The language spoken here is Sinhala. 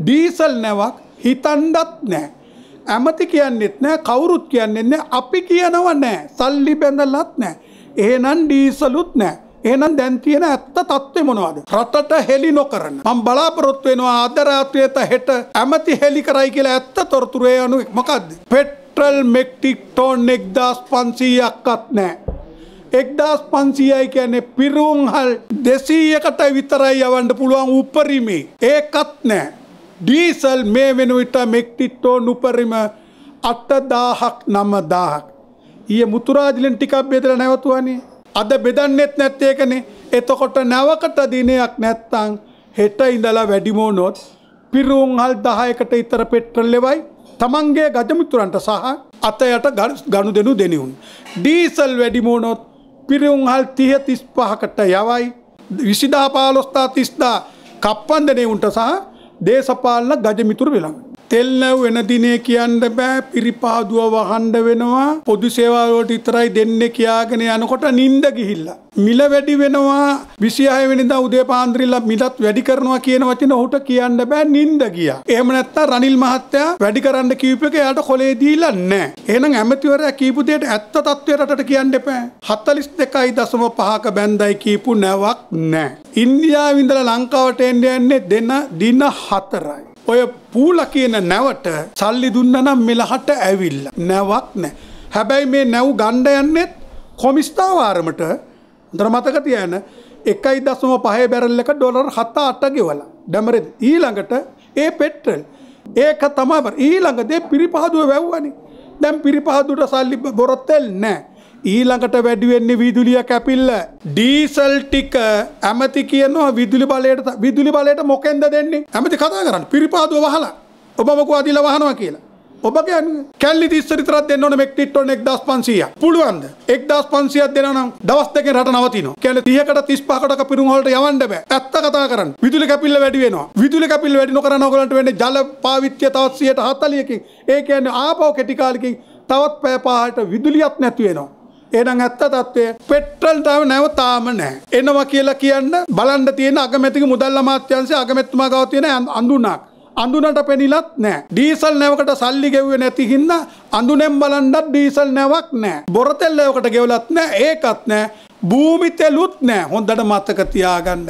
ඩීසල් නැවක් හිතන්ඩත් නෑ. ඇමති කියන්නෙත් නෑ කවුරුත් කියන්නෙත් නෑ අපි කියනව නෑ සල්ලි බැඳලත් නෑ. එහෙනම් ඩීසලුත් නෑ. එහෙනම් දැන් තියෙන ඇත්ත தත්ත්වය මොනවද? රටට හෙලි නොකරන. මම බලාපොරොත්තු වෙනවා අද රාත්‍රියට හෙට ඇමති හෙලි කරයි කියලා ඇත්ත තොරතුරු ඒ අනුව මොකද්ද? පෙට්‍රල් මෙක්ටික් ටෝන් 1500ක්වත් නැහැ. 1500යි කියන්නේ පිරුම්හල් 200කට විතරයි යවන්න පුළුවන් උපරිමේ. ඒකත් නැහැ. ඩීසල් මේ වෙනුවිට මෙක්ටිට්ටෝ නුපරිම අත්තදාහක් නම්මදාහක්. ඊය මුතුරාජලෙන් ටිකක් බෙදල නැවතුවනේ. අද බෙදන්නෙත් නැත්තේකනේ එතකොට නැවකට දිනයක් නැත්තං හෙට ඉඳලා වැඩිමෝනොත් පිරුන්හල් දහයකට ඉතර පෙට්‍රල් ලෙවයි තමන්ගේ ගජමිතුරන්ට සහ අතයට ගණු දෙනු දෙනිවුන්. ඩීසල් වැඩිමෝනොත් පිරිවුන්හල් තිහ තිස් පහකට යවයි විසිදා පාලොස්ථා තිස්දා කප්පන්දනයවුන්ට සහ දේශපාලන ගජමිතුර වෙළඟට. තෙල්ලව් වෙන දිනේ කියන්න බෑ පිරිපාදුව වහන්න වෙනවා පොදු සේවා වලට විතරයි දෙන්නේ කියාගෙන යනකොට නිින්ද ගිහිල්ලා මිල වැඩි වෙනවා 26 වෙනිදා උදේ පාන්දරිලා මිලත් වැඩි කරනවා කියන වචන ඔහුට කියන්න බෑ නිින්ද ගියා. එහෙම නැත්නම් රනිල් මහත්තයා වැඩි කරන්න කියූප එක එයාට කොලේ දීලා නැහැ. එහෙනම් ඇමතිවරයා කියපු දෙයට ඇත්ත తත්වය රටට කියන්න එපා. 42.5ක බැන්දයි කියපු නැවක් නැහැ. ඉන්දියාවේ ඉඳලා ලංකාවට එන්න යන්නේ දෙන දින 4යි. ඔය පූල කියන නැවට සල්ලි දුන්නනම් මෙලහට ඇවිල්ල. නැවක් නෑ. හැබැයි මේ නැව් ගණ්ඩ යන්නෙත් කොමිස්ථාවාරමට ද්‍රමතක තියන එකයි දසම පහය බැරල්ල එක ඩොලර් හතා අට ගෙවල. ඩැමර ඊළඟට ඒ පෙට්‍රල්. ඒක තමාව ඊළඟදේ පිරිපහදුව වැැව්වනි. දැම් පිරිපහදුට සල්ලි බොරොත්තෙල් නෑ. ඊළඟට වැඩිවෙන්නේ විදුලිය කැපිල්ල. ඩීසල් ටික ඇමති කියනවා විදුලි බලයට විදුලි බලයට මොකෙන්ද දෙන්නේ? ඇමති කතා කරන්නේ පිරිපාදුව වහලා. ඔබම කොහොමද වහනවා කියලා. ඔබ කියන්නේ කැල්ලි 30 විතරක් දෙන්න ඕනේ මෙක්නිට් ටොන් 1500ක්. පුළුවන්ද? 1500ක් දෙනවා නම් දවස් දෙකෙන් රට නවතිනවා. කියන්නේ 30කට 35කට පිරුම් වලට යවන්න බෑ. ඇත්ත කතා කරන්න. විදුලි කැපිල්ල වැඩි වෙනවා. විදුලි කැපිල්ල වැඩි නොකරන ඔයගලන්ට වෙන්නේ ජල පාවිච්චිය තවත් 140කින්. ඒ කියන්නේ ආපහු කෙටි කාලෙකින් තවත් පැය පහකට විදුලියක් නැති වෙනවා. එනම් ඇත්ත තත්ත්වය පෙට්‍රල්ටාව නැව තාම නෑ. එනවා කියලා කියන්න බලන්න තියෙන අගමැතික මුදල් අමාත්‍යංශය අගමැතිතුමා ගාව තියෙන අඳුනක්. අඳුනට පෙනිලත් නෑ. ඩීසල් නැවකට සල්ලි ගෙව්වේ නැති හින්දා අඳුනෙන් බලන්නත් ඩීසල් නැවක් නෑ. බොරතෙල් නැවකට ගෙවලත් නෑ ඒකත් නෑ. භූමි තෙලුත් නෑ. හොඳට මතක තියාගන්න.